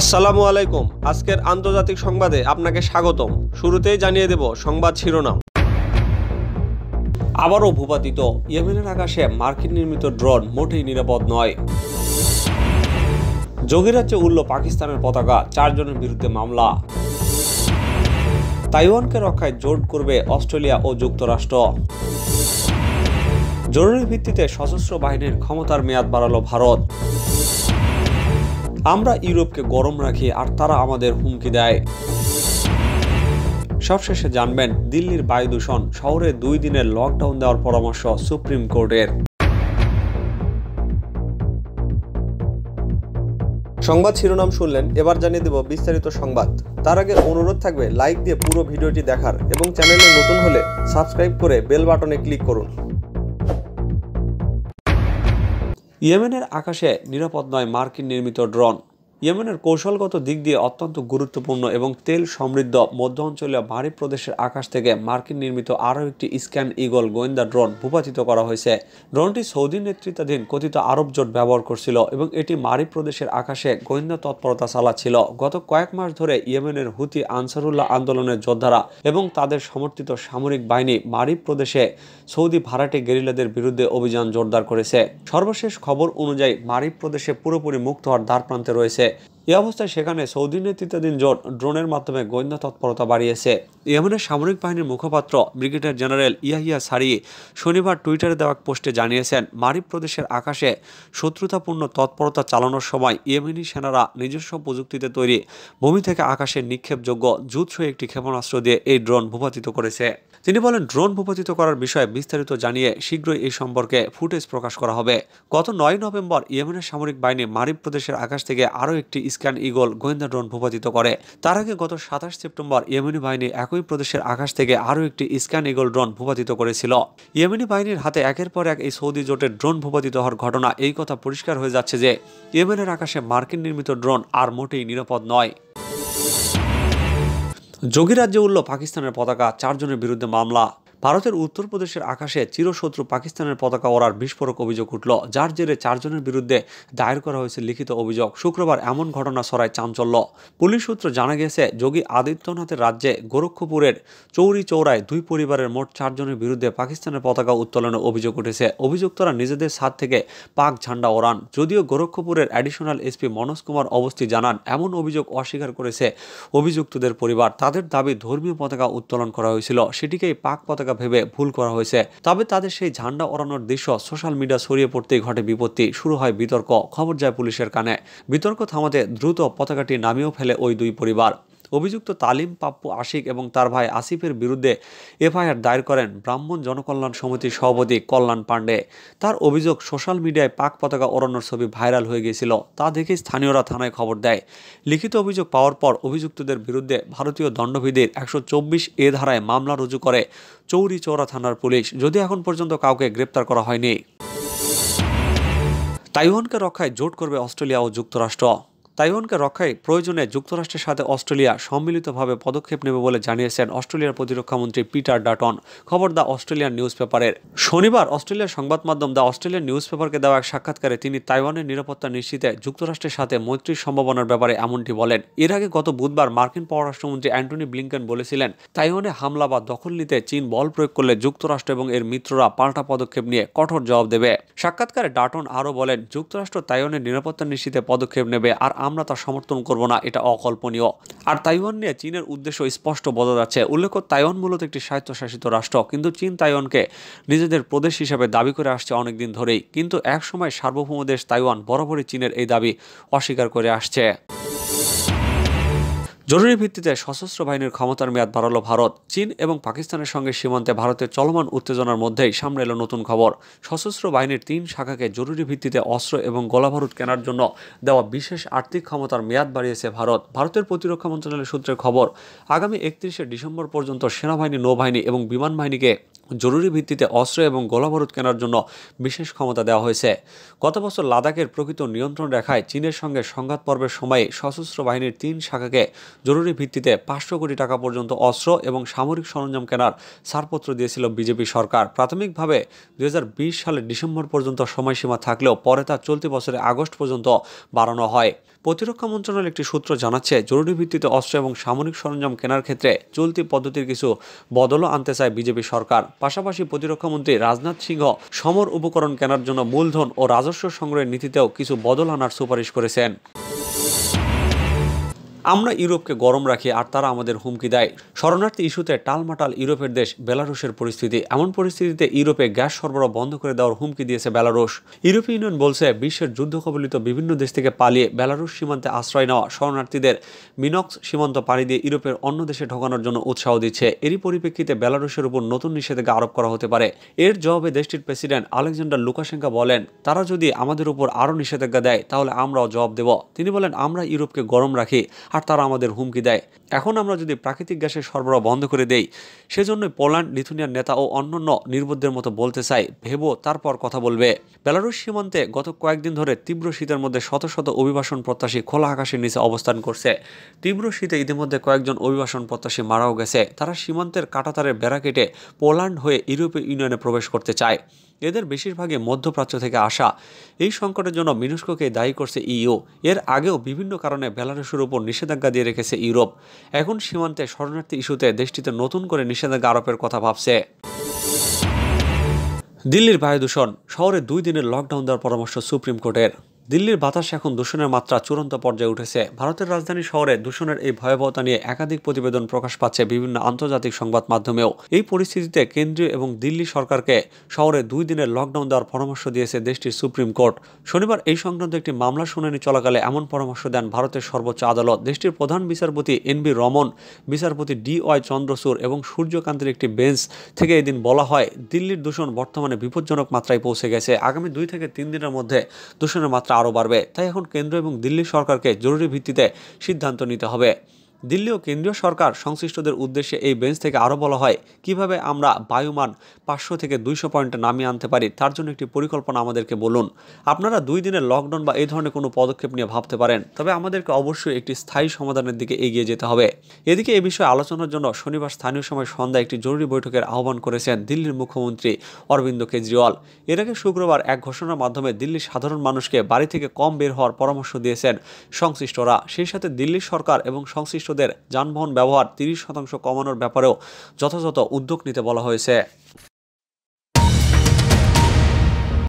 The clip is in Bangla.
আসসালামু আলাইকুম আজকের আন্তর্জাতিক সংবাদে আপনাকে স্বাগতম শুরুতেই জানিয়ে দেব সংবাদ শিরোনাম আবারও ভূপাতিত ইয়েমেনের আকাশে মার্কিন নির্মিত ড্রোন মোটেই নিরাপদ নয় যোগীরাজ্যে উড়ল পাকিস্তানের পতাকা চারজনের বিরুদ্ধে মামলা তাইওয়ানকে রক্ষায় জোট করবে অস্ট্রেলিয়া ও যুক্তরাষ্ট্র জরুরি ভিত্তিতে সশস্ত্র বাহিনীর ক্ষমতার মেয়াদ বাড়াল ভারত আমরা ইউরোপকে গরম রাখি আর তারা আমাদের হুমকি দেয় সবশেষে জানবেন দিল্লির বায়ু দূষণ শহরে দুই দিনের লকডাউন দেওয়ার পরামর্শ সুপ্রিম কোর্টের সংবাদ শিরোনাম শুনলেন এবার জানিয়ে দেব বিস্তারিত সংবাদ তার আগে অনুরোধ থাকবে লাইক দিয়ে পুরো ভিডিওটি দেখার এবং চ্যানেলে নতুন হলে সাবস্ক্রাইব করে বেল বাটনে ক্লিক করুন ইয়েমেনের আকাশে নিরাপদ নয় মার্কিন নির্মিত ড্রোন ইয়েমেনের কৌশলগত দিক দিয়ে অত্যন্ত গুরুত্বপূর্ণ এবং তেল সমৃদ্ধ মধ্য অঞ্চলীয় ভারী প্রদেশের আকাশ থেকে মার্কিন নির্মিত আরও একটি স্ক্যান ইগল গোয়েন্দা ড্রোন ভূপাতিত করা হয়েছে ড্রোনটি সৌদি নেতৃত্বাধীন কথিত আরব জোট ব্যবহার করছিল এবং এটি মারি প্রদেশের আকাশে গোয়েন্দা তৎপরতা চালাচ্ছিল গত কয়েক মাস ধরে ইয়েমেনের হুতি আনসারুল্লাহ আন্দোলনের যোদ্ধারা এবং তাদের সমর্থিত সামরিক বাহিনী মারি প্রদেশে সৌদি ভাড়াটে গেরিলাদের বিরুদ্ধে অভিযান জোরদার করেছে সর্বশেষ খবর অনুযায়ী মারি প্রদেশে পুরোপুরি মুক্ত হওয়ার দ্বার প্রান্তে রয়েছে it এ অবস্থায় সেখানে সৌদি নেতৃত্বাধীন জোট ড্রোনের মাধ্যমে গোয়েন্দা তৎপরতা বাড়িয়েছে ইয়েমেনের সামরিক বাহিনীর মুখপাত্র ব্রিগেডিয়ার জেনারেল ইয়াহিয়া সারি শনিবার টুইটারে দেওয়া পোস্টে জানিয়েছেন মারিব প্রদেশের আকাশে শত্রুতাপূর্ণ তৎপরতা চালানোর সময় ইয়েমেনি সেনারা নিজস্ব প্রযুক্তিতে তৈরি ভূমি থেকে আকাশে নিক্ষেপযোগ্য জুৎসই একটি ক্ষেপণাস্ত্র দিয়ে এই ড্রোন ভূপাতিত করেছে তিনি বলেন ড্রোন ভূপাতিত করার বিষয়ে বিস্তারিত জানিয়ে শীঘ্রই এই সম্পর্কে ফুটেজ প্রকাশ করা হবে গত নয় নভেম্বর ইয়েমেনের সামরিক বাহিনী মারিব প্রদেশের আকাশ থেকে আরও একটি স্ক্যান ইগল গোয়েন্দা ড্রোন ভূপাতিত করে তার আগে গত সাতাশ সেপ্টেম্বর ইয়েমেনি বাহিনী একই প্রদেশের আকাশ থেকে আরও একটি স্ক্যান ইগল ড্রোন ভূপাতিত করেছিল ইয়েমেনি বাহিনীর হাতে একের পর এক এই সৌদি জোটের ড্রোন ভূপাতিত হওয়ার ঘটনা এই কথা পরিষ্কার হয়ে যাচ্ছে যে ইয়েমেনের আকাশে মার্কিন নির্মিত ড্রোন আর মোটেই নিরাপদ নয় যোগী রাজ্যে উঠল পাকিস্তানের পতাকা চারজনের বিরুদ্ধে মামলা ভারতের উত্তরপ্রদেশের আকাশে চিরশত্রু পাকিস্তানের পতাকা ওড়ার বিস্ফোরক অভিযোগ উঠল যার জেরে চারজনের বিরুদ্ধে দায়ের করা হয়েছে লিখিত অভিযোগ শুক্রবার এমন ঘটনা সরায় চাঞ্চল্য পুলিশ সূত্র জানা গেছে যোগী আদিত্যনাথের রাজ্যে গোরক্ষপুরের চৌরি চৌরায় দুই পরিবারের মোট চারজনের বিরুদ্ধে পাকিস্তানের পতাকা উত্তোলনের অভিযোগ উঠেছে অভিযুক্তরা নিজেদের সাত থেকে পাক ঝান্ডা ওড়ান যদিও গোরক্ষপুরের অ্যাডিশনাল এসপি মনোজ কুমার অবস্থি জানান এমন অভিযোগ অস্বীকার করেছে অভিযুক্তদের পরিবার তাদের দাবি ধর্মীয় পতাকা উত্তোলন করা হয়েছিল সেটিকেই পাক পতাকা থাকা ভেবে ভুল করা হয়েছে তবে তাদের সেই ঝান্ডা ওড়ানোর দৃশ্য সোশ্যাল মিডিয়া ছড়িয়ে পড়তেই ঘটে বিপত্তি শুরু হয় বিতর্ক খবর যায় পুলিশের কানে বিতর্ক থামাতে দ্রুত পতাকাটি নামিয়েও ফেলে ওই দুই পরিবার অভিযুক্ত তালিম পাপ্পু আশিক এবং তার ভাই আসিফের বিরুদ্ধে এফআইআর দায়ের করেন ব্রাহ্মণ জনকল্যাণ সমিতির সভাপতি কল্যাণ পাণ্ডে তার অভিযোগ সোশ্যাল মিডিয়ায় পাক পতাকা ওড়ানোর ছবি ভাইরাল হয়ে গিয়েছিল তা দেখে স্থানীয়রা থানায় খবর দেয় লিখিত অভিযোগ পাওয়ার পর অভিযুক্তদের বিরুদ্ধে ভারতীয় দণ্ডবিধির একশো এ ধারায় মামলা রুজু করে চৌরি চৌরা থানার পুলিশ যদি এখন পর্যন্ত কাউকে গ্রেপ্তার করা হয়নি তাইওয়ানকে রক্ষায় জোট করবে অস্ট্রেলিয়া ও যুক্তরাষ্ট্র তাইওয়ানকে রক্ষায় প্রয়োজনে যুক্তরাষ্ট্রের সাথে অস্ট্রেলিয়া সম্মিলিতভাবে পদক্ষেপ নেবে বলে জানিয়েছেন অস্ট্রেলিয়ার প্রতিরক্ষামন্ত্রী পিটার ডাটন খবর দ্য অস্ট্রেলিয়ান নিউজ পেপারের শনিবার অস্ট্রেলিয়ার সংবাদ মাধ্যম দ্য অস্ট্রেলিয়ান নিউজ পেপারকে দেওয়া এক সাক্ষাৎকারে তিনি তাইওয়ানের নিরাপত্তা নিশ্চিতে যুক্তরাষ্ট্রের সাথে মৈত্রীর সম্ভাবনার ব্যাপারে এমনটি বলেন এর আগে গত বুধবার মার্কিন পররাষ্ট্রমন্ত্রী অ্যান্টনি ব্লিঙ্কেন বলেছিলেন তাইওয়ানে হামলা বা দখল নিতে চীন বল প্রয়োগ করলে যুক্তরাষ্ট্র এবং এর মিত্ররা পাল্টা পদক্ষেপ নিয়ে কঠোর জবাব দেবে সাক্ষাৎকারে ডাটন আরও বলেন যুক্তরাষ্ট্র তাইওয়ানের নিরাপত্তা নিশ্চিতে পদক্ষেপ নেবে আর আমরা তা সমর্থন করব না এটা অকল্পনীয় আর তাইওয়ান নিয়ে চীনের উদ্দেশ্য স্পষ্ট বোঝা যাচ্ছে উল্লেখ্য তাইওয়ান মূলত একটি স্বায়ত্তশাসিত রাষ্ট্র কিন্তু চীন তাইওয়ানকে নিজেদের প্রদেশ হিসেবে দাবি করে আসছে অনেকদিন ধরেই কিন্তু একসময় সার্বভৌম দেশ তাইওয়ান বরাবরই চীনের এই দাবি অস্বীকার করে আসছে জরুরি ভিত্তিতে সশস্ত্র বাহিনীর ক্ষমতার মেয়াদ বাড়ালো ভারত চীন এবং পাকিস্তানের সঙ্গে সীমান্তে ভারতের চলমান উত্তেজনার মধ্যেই সামনে এলো নতুন খবর সশস্ত্র বাহিনীর তিন শাখাকে জরুরি ভিত্তিতে অস্ত্র এবং গোলাবারুদ কেনার জন্য দেওয়া বিশেষ আর্থিক ক্ষমতার মেয়াদ বাড়িয়েছে ভারত ভারতের প্রতিরক্ষা মন্ত্রণালয়ের সূত্রের খবর আগামী একত্রিশে ডিসেম্বর পর্যন্ত সেনাবাহিনী নৌবাহিনী এবং বিমান বাহিনীকে জরুরি ভিত্তিতে অস্ত্র এবং গোলাবরুদ কেনার জন্য বিশেষ ক্ষমতা দেওয়া হয়েছে গত বছর লাদাখের প্রকৃত নিয়ন্ত্রণ রেখায় চীনের সঙ্গে সংঘাত পর্বের সময়ে সশস্ত্র বাহিনীর তিন শাখাকে জরুরি ভিত্তিতে পাঁচশো কোটি টাকা পর্যন্ত অস্ত্র এবং সামরিক সরঞ্জাম কেনার ছাড়পত্র দিয়েছিল বিজেপি সরকার প্রাথমিকভাবে দু সালের ডিসেম্বর পর্যন্ত সময়সীমা থাকলেও পরে তা চলতি বছরে আগস্ট পর্যন্ত বাড়ানো হয় প্রতিরক্ষা মন্ত্রণালয়ের একটি সূত্র জানাচ্ছে জরুরি ভিত্তিতে অস্ত্র এবং সামরিক সরঞ্জাম কেনার ক্ষেত্রে চলতি পদ্ধতির কিছু বদলও আনতে চায় বিজেপি সরকার পাশাপাশি প্রতিরক্ষামন্ত্রী রাজনাথ সিংহ সমর উপকরণ কেনার জন্য মূলধন ও রাজস্ব সংগ্রহের নীতিতেও কিছু বদল আনার সুপারিশ করেছেন আমরা ইউরোপকে গরম রাখি আর তারা আমাদের হুমকি দেয় শরণার্থী ইস্যুতে টালমাটাল ইউরোপের দেশ বেলারুশের পরিস্থিতি এমন পরিস্থিতিতে ইউরোপে গ্যাস সরবরাহ বন্ধ করে দেওয়ার হুমকি দিয়েছে বেলারুশ ইউরোপীয় ইউনিয়ন বলছে বিশ্বের যুদ্ধ কবলিত বিভিন্ন দেশ থেকে পালিয়ে বেলারুশ সীমান্তে আশ্রয় নেওয়া শরণার্থীদের মিনক্স সীমান্ত পানি দিয়ে ইউরোপের অন্য দেশে ঢোকানোর জন্য উৎসাহ দিচ্ছে এরই পরিপ্রেক্ষিতে বেলারুশের উপর নতুন নিষেধাজ্ঞা আরোপ করা হতে পারে এর জবাবে দেশটির প্রেসিডেন্ট আলেকজান্ডার লুকাশেঙ্কা বলেন তারা যদি আমাদের উপর আরও নিষেধাজ্ঞা দেয় তাহলে আমরাও জবাব দেব তিনি বলেন আমরা ইউরোপকে গরম রাখি আর তারা আমাদের হুমকি দেয় এখন আমরা যদি প্রাকৃতিক গ্যাসের সরবরাহ বন্ধ করে দেই সেজন্য পোল্যান্ড লিথুনিয়ার নেতা ও অন্যান্য নির্বোধদের মতো বলতে চাই ভেবো তারপর কথা বলবে বেলারুশ সীমান্তে গত কয়েকদিন ধরে তীব্র শীতের মধ্যে শত শত অভিবাসন প্রত্যাশী খোলা আকাশের নিচে অবস্থান করছে তীব্র শীতে ইতিমধ্যে কয়েকজন অভিবাসন প্রত্যাশী মারাও গেছে তারা সীমান্তের কাটাতারের বেড়া কেটে পোল্যান্ড হয়ে ইউরোপীয় ইউনিয়নে প্রবেশ করতে চায় এদের বেশিরভাগই মধ্যপ্রাচ্য থেকে আসা এই সংকটের জন্য মিনুস্কোকে দায়ী করছে ইইউ এর আগেও বিভিন্ন কারণে বেলারুশের উপর নিষেধাজ্ঞা দিয়ে রেখেছে ইউরোপ এখন সীমান্তে শরণার্থী ইস্যুতে দেশটিতে নতুন করে নিষেধাজ্ঞা আরোপের কথা ভাবছে দিল্লির বায়ু দূষণ শহরে দুই দিনের লকডাউন দেওয়ার পরামর্শ সুপ্রিম কোর্টের দিল্লির বাতাসে এখন দূষণের মাত্রা চূড়ান্ত পর্যায়ে উঠেছে ভারতের রাজধানী শহরে দূষণের এই ভয়াবহতা নিয়ে একাধিক প্রতিবেদন প্রকাশ পাচ্ছে বিভিন্ন আন্তর্জাতিক সংবাদ মাধ্যমেও এই পরিস্থিতিতে কেন্দ্রীয় এবং দিল্লি সরকারকে শহরে দুই দিনের লকডাউন দেওয়ার পরামর্শ দিয়েছে দেশটির সুপ্রিম কোর্ট শনিবার এই সংক্রান্ত একটি মামলা শুনানি চলাকালে এমন পরামর্শ দেন ভারতের সর্বোচ্চ আদালত দেশটির প্রধান বিচারপতি এন বি রমন বিচারপতি ডি ওয়াই চন্দ্রচূড় এবং সূর্যকান্তের একটি বেঞ্চ থেকে এদিন বলা হয় দিল্লির দূষণ বর্তমানে বিপজ্জনক মাত্রায় পৌঁছে গেছে আগামী দুই থেকে তিন দিনের মধ্যে দূষণের মাত্রা আরও বাড়বে তাই এখন কেন্দ্র এবং দিল্লি সরকারকে জরুরি ভিত্তিতে সিদ্ধান্ত নিতে হবে দিল্লি ও কেন্দ্রীয় সরকার সংশ্লিষ্টদের উদ্দেশ্যে এই বেঞ্চ থেকে আরও বলা হয় কিভাবে আমরা বায়ুমান পাঁচশো থেকে দুইশো পয়েন্টে নামিয়ে আনতে পারি তার জন্য একটি পরিকল্পনা আমাদেরকে বলুন আপনারা দুই দিনের লকডাউন বা এই ধরনের কোনো পদক্ষেপ নিয়ে ভাবতে পারেন তবে আমাদেরকে অবশ্যই একটি স্থায়ী সমাধানের দিকে এগিয়ে যেতে হবে এদিকে এ বিষয়ে আলোচনার জন্য শনিবার স্থানীয় সময় সন্ধ্যায় একটি জরুরি বৈঠকের আহ্বান করেছেন দিল্লির মুখ্যমন্ত্রী অরবিন্দ কেজরিওয়াল এর আগে শুক্রবার এক ঘোষণার মাধ্যমে দিল্লির সাধারণ মানুষকে বাড়ি থেকে কম বের হওয়ার পরামর্শ দিয়েছেন সংশ্লিষ্টরা সেই সাথে দিল্লি সরকার এবং সংশ্লিষ্ট সদস্যদের যানবাহন ব্যবহার তিরিশ শতাংশ কমানোর ব্যাপারেও যথাযথ উদ্যোগ নিতে বলা হয়েছে